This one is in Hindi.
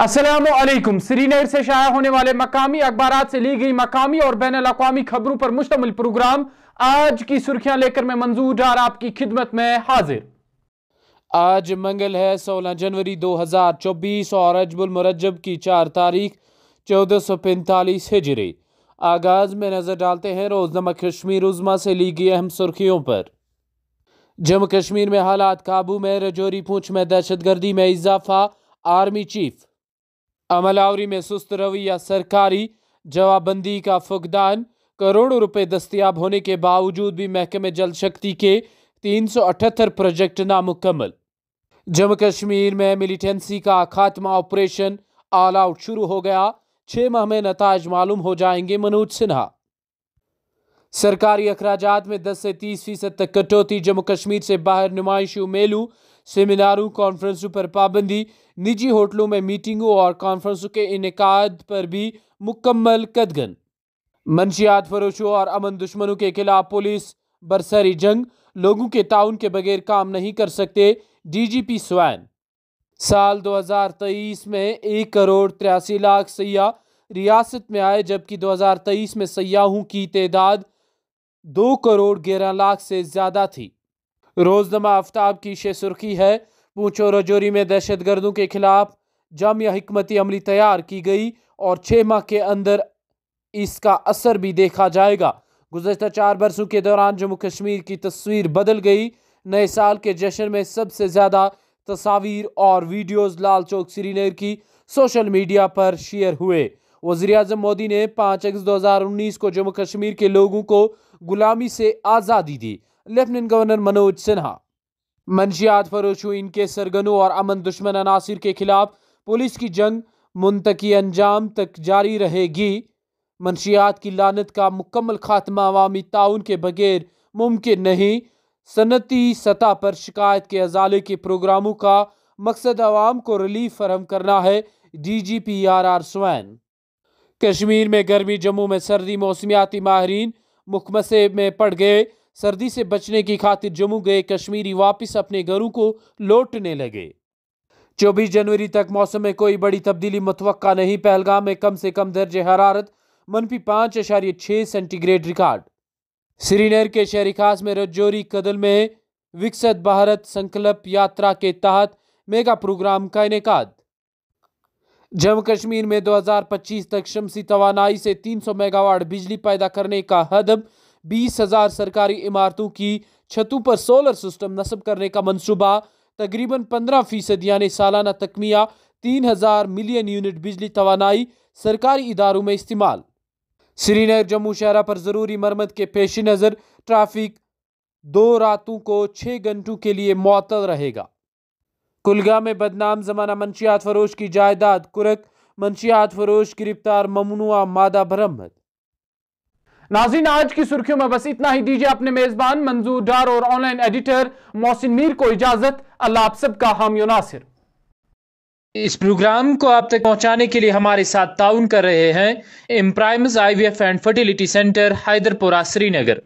असलम श्रीनगर से शाया होने वाले मकामी अखबार से ली गई मकामी और बैन अवी खबरों पर मुश्तमिल प्रोग्राम आज की सुर्खियां लेकर मैं मंजूर डार आपकी खिदमत में हाजिर आज मंगल है 16 जनवरी 2024 और अजबुल मरजब की चार तारीख चौदह सौ पैंतालीस हिजरे आगाज में नजर डालते हैं नमक कश्मीर उजमा से ली गई अहम सुर्खियों पर जम्मू कश्मीर में हालात काबू में रजौरी पूछ में दहशत गर्दी में इजाफा आर्मी चीफ अमलावरी में सुस्त रवैया सरकारी जवाबंदी का फुकदान करोड़ों रुपए दस्तियाब होने के बावजूद भी महकमे जल शक्ति के तीन सौ अठहत्तर प्रोजेक्ट नामुकम्मल जम्मू कश्मीर में मिलिटेंसी का खात्मा ऑपरेशन ऑल आउट शुरू हो गया छः माह में नतज मालूम हो जाएंगे मनोज सिन्हा सरकारी अखराज में 10 से 30 फीसद तक कटौती जम्मू कश्मीर से बाहर नुमाइश मेलू सेमिनारों कॉन्फ्रेंसों पर पाबंदी निजी होटलों में मीटिंगों और कॉन्फ्रेंसों के इनका पर भी मुकम्मल कदगन मंशियात फरोशों और अमन दुश्मनों के खिलाफ पुलिस बरसरी जंग लोगों के ताउन के बगैर काम नहीं कर सकते डीजीपी स्वैन साल 2023 में एक करोड़ तिरासी लाख सयाह रियासत में आए जबकि 2023 में सयाहों की तादाद दो करोड़ ग्यारह लाख से ज़्यादा थी रोजनमा आफ्ताब की शे सुर्खी है पूछो रजौरी में दहशत गर्दों के खिलाफ या हमती अमली तैयार की गई और छः माह के अंदर इसका असर भी देखा जाएगा गुजशत चार बरसों के दौरान जम्मू कश्मीर की तस्वीर बदल गई नए साल के जश्न में सबसे ज़्यादा तस्वीर और वीडियोज़ लाल चौक श्रीनगर की सोशल मीडिया पर शेयर हुए वजी अजम मोदी ने पाँच अगस्त दो हज़ार उन्नीस को जम्मू कश्मीर के लोगों को गुलामी से आज़ादी दी लेफ्टिनेंट गवर्नर मनोज सिन्हा मंशियात हुई इनके सरगनों और अमन दुश्मन अनासर के खिलाफ पुलिस की जंग मुंतकी अंजाम तक जारी रहेगी मंशियात की लानत का मुकम्मल खात्मा अवामी ताउन के बगैर मुमकिन नहीं सनती सतह पर शिकायत के अजाले के प्रोग्रामों का मकसद आवाम को रिलीफ फरहम करना है D G P R R Swain Kashmir में गर्मी जम्मू में सर्दी मौसमियाती माहरीन मुखमसे में पड़ गए सर्दी से बचने की खातिर जम्मू गए कश्मीरी वापस अपने घरों को लौटने लगे 24 जनवरी तक मौसम में कोई बड़ी तब्दीली मतवक़ा नहीं पहलगाम में कम से कम दर्ज हरारत मनफी पाँच अशारिय छः सेंटीग्रेड रिकॉर्ड श्रीनगर के शहरी खास में रजौरी कदल में विकसित भारत संकल्प यात्रा के तहत मेगा प्रोग्राम का इनका जम्मू कश्मीर में 2025 तक शमसी तोानाई से 300 मेगावाट बिजली पैदा करने का हदम बीस हजार सरकारी इमारतों की छतों पर सोलर सिस्टम नस्ब करने का मनसूबा तकरीबन पंद्रह फीसद यानी सालाना तकमिया तीन हजार मिलियन यूनिट बिजली तोानाई सरकारी इदारों में इस्तेमाल श्रीनगर जम्मू शहरा पर ज़रूरी मरम्मत के पेश नज़र ट्रैफिक दो रातों को छः घंटों के लिए मअतल रहेगा कुलगा में बदनाम जमाना मंशियात फरोश की जायदाद कुरक मंशियात फरोश गिरफ्तार ममनुआ मादा बरमद नाजिन आज की सुर्खियों में बस इतना ही दीजिए अपने मेजबान मंजूर डार और ऑनलाइन एडिटर मोहसिन मीर को इजाजत अल्लाह आप सबका हामियो नासिर इस प्रोग्राम को आप तक पहुंचाने के लिए हमारे साथ ताउन कर रहे हैं इम्प्राइम्स IVF and fertility centre Hyderpora Srinagar